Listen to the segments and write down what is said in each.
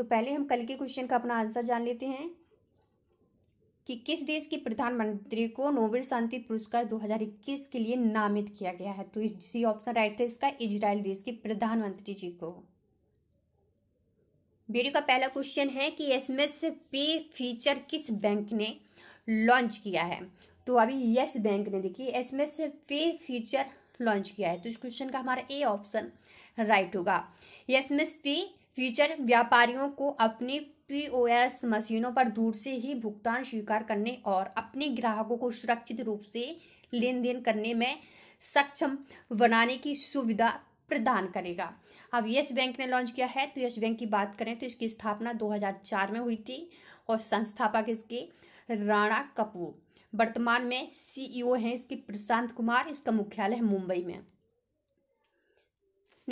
तो पहले हम कल के क्वेश्चन का अपना आंसर जान लेते हैं कि किस देश के प्रधानमंत्री को नोबेल शांति पुरस्कार 2021 के लिए नामित किया गया है तो सी ऑप्शन राइट है इसका इजराइल देश के प्रधानमंत्री जी को वीडियो का पहला क्वेश्चन है कि एसएमएस पे फीचर किस बैंक ने लॉन्च किया है तो अभी यस बैंक ने देखिए एसएमएस पे फीचर लॉन्च किया है तो इस क्वेश्चन का हमारा ए ऑप्शन राइट होगा एसएमएस पे फीचर व्यापारियों को अपनी पीओएस मशीनों पर दूर से ही भुगतान स्वीकार करने और अपने ग्राहकों को सुरक्षित रूप से लेन देन करने में सक्षम बनाने की सुविधा प्रदान करेगा अब यस बैंक ने लॉन्च किया है तो यस बैंक की बात करें तो इसकी स्थापना 2004 में हुई थी और संस्थापक इसके राणा कपूर वर्तमान में सीईओ e हैं इसके प्रशांत कुमार इसका मुख्यालय है मुंबई में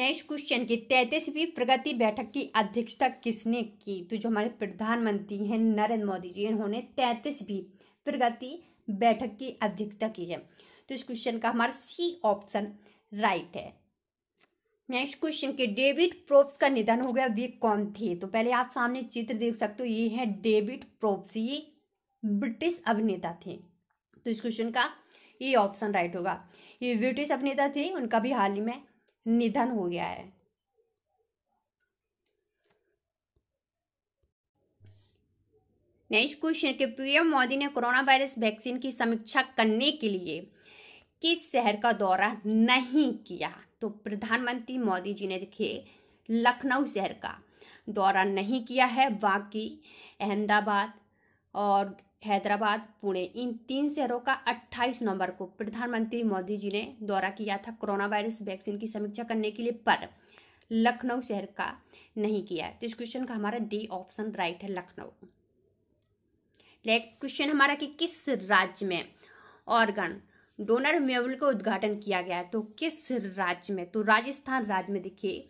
नेक्स्ट क्वेश्चन की तैतीसवीं प्रगति बैठक की अध्यक्षता किसने की तो जो हमारे प्रधानमंत्री हैं नरेंद्र मोदी जी इन्होंने तैतीसवीं प्रगति बैठक की अध्यक्षता की है तो इस क्वेश्चन का हमारा सी ऑप्शन राइट है नेक्स्ट क्वेश्चन के डेविड प्रोप्स का निधन हो गया वे कौन थे तो पहले आप सामने चित्र देख सकते हो ये है डेविड प्रोप्स ये ब्रिटिश अभिनेता थे तो इस क्वेश्चन का ये ऑप्शन राइट होगा ये ब्रिटिश अभिनेता थे उनका भी हाल ही में निधन हो गया है नेक्स्ट क्वेश्चन के पीएम मोदी ने कोरोना वायरस वैक्सीन की समीक्षा करने के लिए किस शहर का दौरा नहीं किया तो प्रधानमंत्री मोदी जी ने देखिए लखनऊ शहर का दौरा नहीं किया है बाकी अहमदाबाद और हैदराबाद पुणे इन तीन शहरों का 28 नवंबर को प्रधानमंत्री मोदी जी ने दौरा किया था कोरोना वायरस वैक्सीन की समीक्षा करने के लिए पर लखनऊ शहर का नहीं किया तो इस क्वेश्चन का हमारा डी ऑप्शन राइट है लखनऊ नेक्स्ट क्वेश्चन हमारा कि किस राज्य में ऑर्गन डोनर मेवल का उद्घाटन किया गया है तो किस राज्य में तो राजस्थान राज्य में देखिए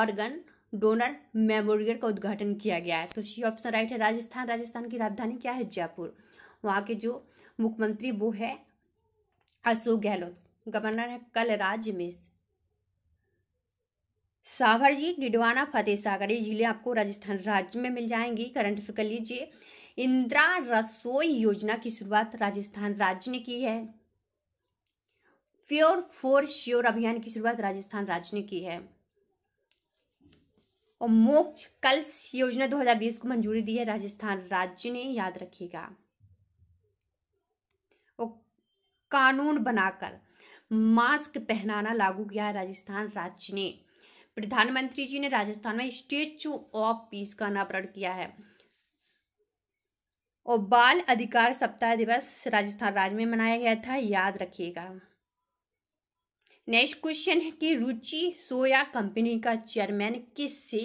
ऑर्गन डोनर मेमोरियल का उद्घाटन किया गया है तो सी ऑप्शन राइट है राजस्थान राजस्थान की राजधानी क्या है जयपुर वहाँ के जो मुख्यमंत्री वो है अशोक गहलोत गवर्नर है कलराज सावर जी डिडवाना फतेह सागर ये जिले आपको राजस्थान राज्य में मिल जाएंगी करंट कर लीजिए इंदिरा रसोई योजना की शुरुआत राजस्थान राज्य ने की है प्योर फॉर श्योर अभियान की शुरुआत राजस्थान राज्य ने की है और मोक्ष कल्स योजना 2020 को मंजूरी दी है राजस्थान राज्य ने याद रखिएगा और कानून बनाकर मास्क पहनाना लागू किया है राजस्थान राज्य ने प्रधानमंत्री जी ने राजस्थान में स्टेचू ऑफ पीस का अनावरण किया है और बाल अधिकार सप्ताह दिवस राजस्थान राज्य में मनाया गया था याद रखिएगा नेक्स्ट क्वेश्चन है कि रुचि सोया कंपनी का चेयरमैन किससे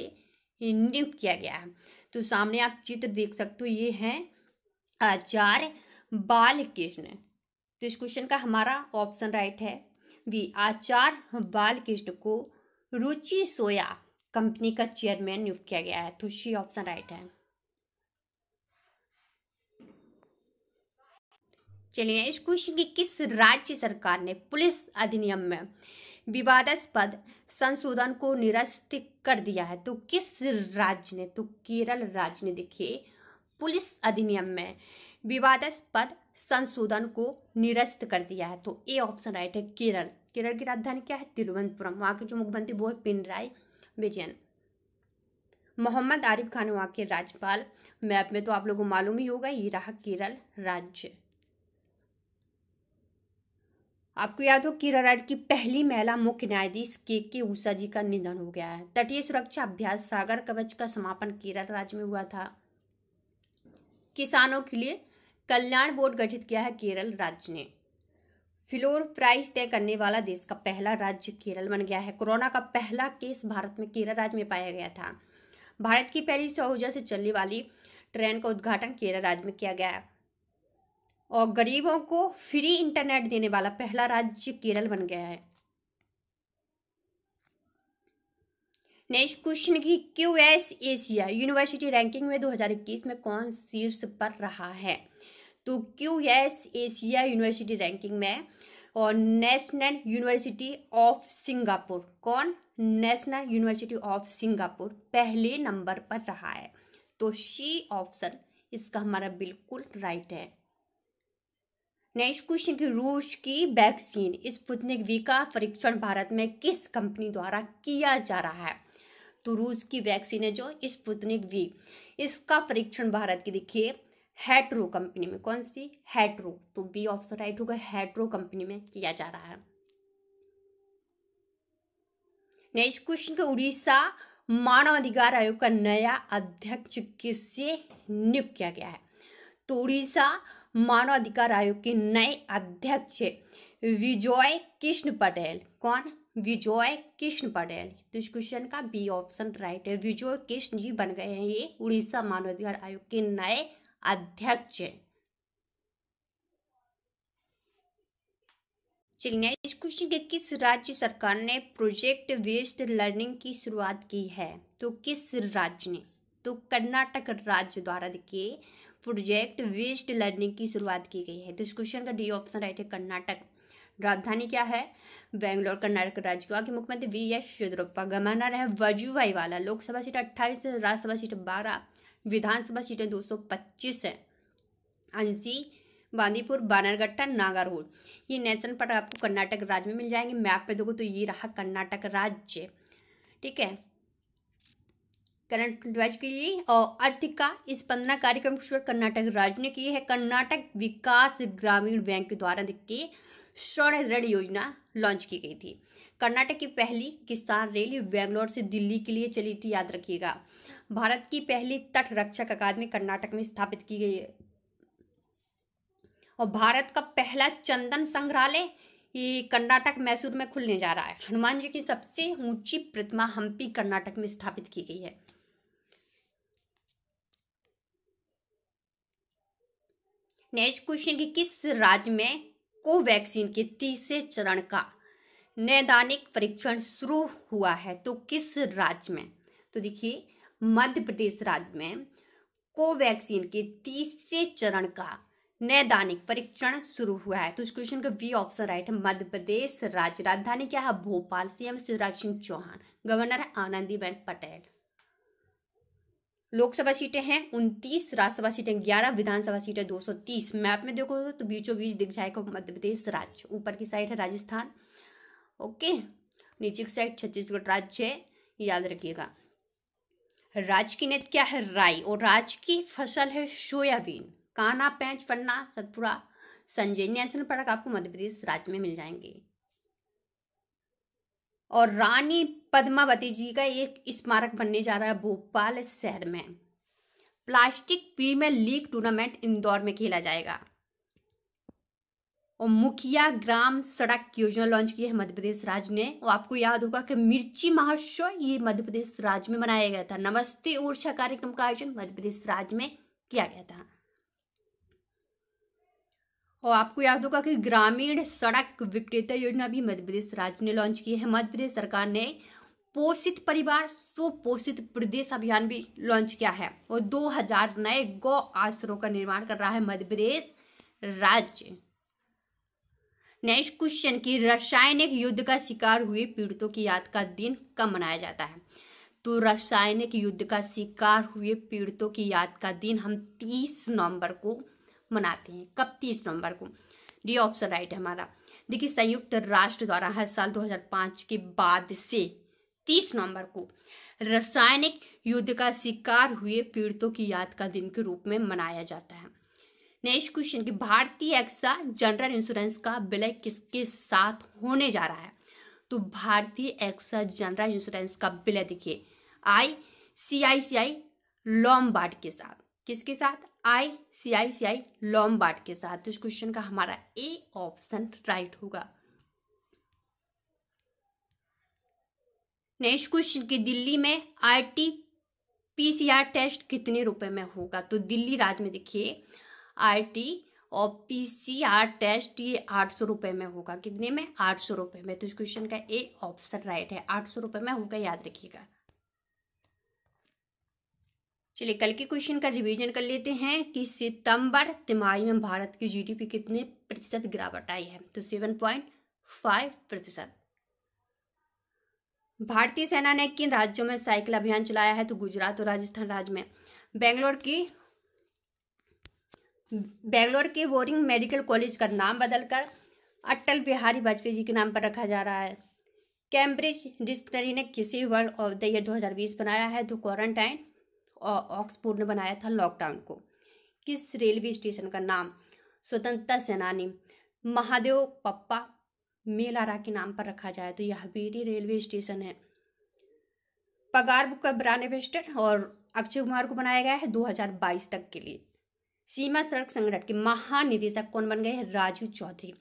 नियुक्त किया गया है तो सामने आप चित्र देख सकते हो ये हैं आचार्य बालकृष्ण तो इस क्वेश्चन का हमारा ऑप्शन राइट है वी आचार्य बालकृष्ण को रुचि सोया कंपनी का चेयरमैन नियुक्त किया गया है तो सी ऑप्शन राइट है चलिए इस क्वेश्चन की किस राज्य सरकार ने पुलिस अधिनियम में विवादास्पद संशोधन को निरस्त कर दिया है तो किस राज्य ने तो केरल राज्य ने देखिए पुलिस अधिनियम में विवादास्पद संशोधन को निरस्त कर दिया है तो ए ऑप्शन राइट है केरल केरल की राजधानी क्या है तिरुवनंतपुरम वहाँ के जो मुख्यमंत्री वो है पिनराई विजयन मोहम्मद आरिफ खान वहाँ के राज्यपाल मैप में तो आप लोगों को मालूम ही होगा ये रहा केरल राज्य आपको याद हो केरल राज्य की पहली महिला मुख्य न्यायाधीश के के ऊषा जी का निधन हो गया है तटीय सुरक्षा अभ्यास सागर कवच का समापन केरल राज्य में हुआ था किसानों के लिए कल्याण बोर्ड गठित किया है केरल राज्य ने फ्लोर प्राइस तय करने वाला देश का पहला राज्य केरल बन गया है कोरोना का पहला केस भारत में केरल राज्य में पाया गया था भारत की पहली ऊर्जा से चलने वाली ट्रेन का उद्घाटन केरल राज्य में किया गया है और गरीबों को फ्री इंटरनेट देने वाला पहला राज्य केरल बन गया है नेक्स्ट क्वेश्चन की Q S Asia university ranking में 2021 में कौन शीर्ष पर रहा है तो क्यू एस एशिया यूनिवर्सिटी रैंकिंग में और नेशनल यूनिवर्सिटी ऑफ सिंगापुर कौन नेशनल यूनिवर्सिटी ऑफ सिंगापुर पहले नंबर पर रहा है तो सी ऑप्शन इसका हमारा बिल्कुल राइट है नेक्स्ट क्वेश्चन की रूस की वैक्सीन स्पुतनिक वी का परीक्षण भारत में किस कंपनी द्वारा किया जा रहा है तो रूस की वैक्सीन है जो स्पुतनिक वी इसका परीक्षण भारत की देखिए हेट्रो कंपनी में कौन सी हेट्रो तो बी ऑप्शन राइट होगा हेट्रो कंपनी में किया जा रहा है नेक्स्ट क्वेश्चन का उड़ीसा मानव अधिकार आयोग का नया अध्यक्ष किससे नियुक्त किया गया है तो उड़ीसा मानव अधिकार आयोग के नए अध्यक्ष विजय कृष्ण पटेल कौन विजय कृष्ण पटेल तो इस क्वेश्चन का बी ऑप्शन राइट है विजय कृष्ण जी बन गए हैं ये उड़ीसा मानवाधिकार आयोग के नए अध्यक्ष चलिए इस क्वेश्चन के किस राज्य सरकार ने प्रोजेक्ट वेस्ट लर्निंग की शुरुआत की है तो किस राज्य ने तो कर्नाटक राज्य द्वारा देखिए प्रोजेक्ट वेस्ट लर्निंग की शुरुआत की गई है तो इस क्वेश्चन का डी ऑप्शन राइट है कर्नाटक राजधानी क्या है बेंगलोर कर्नाटक राज्य के मुख्यमंत्री वी एस येदुरप्पा गवर्नर है वजूभाई वाला लोकसभा सीट अट्ठाईस राज्यसभा सीट बारह विधानसभा सीटें दो सौ पच्चीस हैं अंसी बांदीपुर बानरगट्टा नागारोल ये नेशनल पार्क आपको कर्नाटक राज्य में मिल जाएंगे मैप पे देखो तो ये रहा कर्नाटक राज्य ठीक है करंट अफेयर्स के लिए और अर्थिक का पंद्रह कार्यक्रम की शुरुआत कर्नाटक राज्य ने की है कर्नाटक विकास ग्रामीण बैंक के द्वारा के स्वर्ण ऋण योजना लॉन्च की गई थी कर्नाटक की पहली किसान रेल बेंगलोर से दिल्ली के लिए चली थी याद रखिएगा भारत की पहली तट रक्षक अकादमी कर्नाटक में स्थापित की गई है और भारत का पहला चंदन संग्रहालय ये कर्नाटक मैसूर में खुलने जा रहा है हनुमान जी की सबसे ऊंची प्रतिमा हम्पी कर्नाटक में स्थापित की गई है नेक्स्ट क्वेश्चन कि किस राज्य में कोवैक्सीन के तीसरे चरण का नैदानिक परीक्षण शुरू हुआ है तो किस राज्य में तो देखिए मध्य प्रदेश राज्य में कोवैक्सीन के तीसरे चरण का नैदानिक परीक्षण शुरू हुआ है तो इस क्वेश्चन का वी ऑप्शन राइट है मध्य प्रदेश राज्य राजधानी क्या है भोपाल सीएम शिवराज सिंह चौहान गवर्नर है आनंदीबेन पटेल लोकसभा सीटें हैं उनतीस राज्यसभा सीटें ग्यारह विधानसभा सीटें दो सौ तीस मैप में देखो तो, तो बीचों बीच दिख जाएगा मध्य प्रदेश राज्य ऊपर की साइड है राजस्थान ओके नीचे की साइड छत्तीसगढ़ राज्य याद रखिएगा राज्य की नेत क्या है राई और राज की फसल है सोयाबीन काना पैंच फन्ना सतपुरा संजय नियंत्रण पड़क आपको मध्य प्रदेश राज्य में मिल जाएंगे और रानी पद्मावती जी का एक स्मारक बनने जा रहा है भोपाल शहर में plastic premier league tournament Indore में खेला जाएगा और मुखिया ग्राम सड़क योजना लॉन्च की है मध्य प्रदेश राज्य ने और आपको याद होगा कि मिर्ची महोत्सव ये मध्य प्रदेश राज्य में मनाया गया था नमस्ते ऊर्जा कार्यक्रम का आयोजन मध्य प्रदेश राज्य में किया गया था और आपको याद होगा कि ग्रामीण सड़क विक्रेता योजना भी मध्य प्रदेश राज्य ने लॉन्च की है मध्य प्रदेश सरकार ने पोषित परिवार सुपोषित प्रदेश अभियान भी लॉन्च किया है और 2000 नए गौ आश्रयों का निर्माण कर रहा है मध्य प्रदेश राज्य नेक्स्ट क्वेश्चन की रासायनिक युद्ध का शिकार हुए पीड़ितों की याद का दिन कब मनाया जाता है तो रासायनिक युद्ध का शिकार हुए पीड़ितों की याद का दिन हम 30 नवंबर को मनाते हैं कब तीस नवंबर को डी ऑप्शन राइट है हमारा देखिए संयुक्त राष्ट्र द्वारा हर साल 2005 के बाद से 30 नवंबर को रासायनिक युद्ध का शिकार हुए पीड़ितों की याद का दिन के रूप में मनाया जाता है नेक्स्ट क्वेश्चन की भारतीय एक्सा जनरल इंश्योरेंस का विलय किसके साथ होने जा रहा है तो भारतीय एक्सा जनरल इंश्योरेंस का विलय देखिए आई सी आई सी आई लॉम्बार्ड के साथ किसके साथ आई सी आई सी आई लॉम्बार्ड के साथ तो इस क्वेश्चन का हमारा ए ऑप्शन राइट होगा नेक्स्ट क्वेश्चन की दिल्ली में R T P C R test कितने रुपए में होगा तो दिल्ली राज्य में देखिए आर टी और पी सी आर टेस्ट ये आठ सौ रुपये में होगा कितने में आठ सौ रुपये में तो इस क्वेश्चन का ए ऑप्शन राइट है आठ सौ रुपये में होगा याद रखिएगा चलिए कल के क्वेश्चन का रिवीजन कर लेते हैं कि सितंबर तिमाही में भारत की जीडीपी कितने प्रतिशत गिरावट आई है तो सेवन पॉइंट फाइव प्रतिशत भारतीय सेना ने किन राज्यों में साइकिल अभियान चलाया है तो गुजरात और राजस्थान राज्य में बेंगलोर की बेंगलोर के बोरिंग मेडिकल कॉलेज का नाम बदलकर अटल बिहारी वाजपेयी जी के नाम पर रखा जा रहा है कैम्ब्रिज डिक्शनरी ने किसी वर्ल्ड ऑफ द ईयर 2020 बनाया है तो क्वारंटाइन ऑक्सफोर्ड ने बनाया था लॉकडाउन को किस रेलवे स्टेशन का नाम स्वतंत्रता सेनानी महादेव पप्पा मेलारा के नाम पर रखा जाए तो यह हवेली रेलवे स्टेशन है पगार बुक का ब्रांड एम्बेस्टर और अक्षय कुमार को बनाया गया है 2022 तक के लिए सीमा सड़क संगठन के महानिदेशक कौन बन गए हैं राजू चौधरी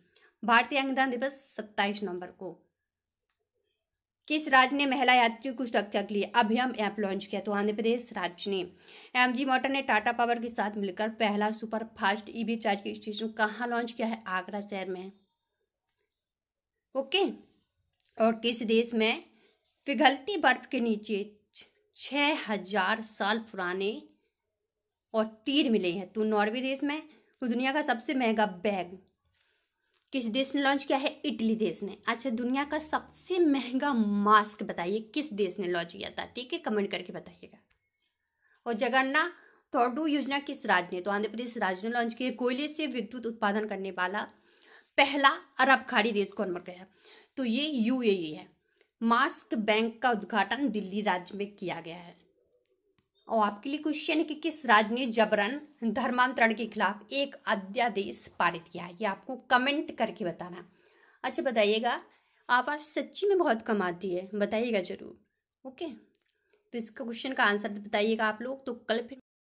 भारतीय अंगदान दिवस 27 नवंबर को किस राज्य ने महिला यात्रियों को सुरक्षा के लिए अभियम ऐप लॉन्च किया तो आंध्र प्रदेश राज्य ने एम जी मोटर ने टाटा पावर के साथ मिलकर पहला super fast EV charging station कहाँ लॉन्च किया है आगरा शहर में ओके और किस देश में पिघलती बर्फ के नीचे छः हजार साल पुराने और तीर मिले हैं तो नॉर्वे देश में तो दुनिया का सबसे महंगा बैग किस देश ने लॉन्च किया है इटली देश ने अच्छा दुनिया का सबसे महंगा मास्क बताइए किस देश ने लॉन्च किया था ठीक है कमेंट करके बताइएगा और जगन्ना थोडू योजना किस राज्य ने तो आंध्र प्रदेश राज्य ने लॉन्च किया कोयले से विद्युत उत्पादन करने वाला पहला अरब खाड़ी देश कौन मर गया तो ये यूएई e है मास्क बैंक का उद्घाटन दिल्ली राज्य में किया गया है और आपके लिए क्वेश्चन है कि किस राज्य ने जबरन धर्मांतरण के खिलाफ एक अध्यादेश पारित किया है ये आपको कमेंट करके बताना अच्छा बताइएगा आवाज़ सच्ची में बहुत कम आती है बताइएगा ज़रूर ओके तो इसका क्वेश्चन का आंसर बताइएगा आप लोग तो कल फिर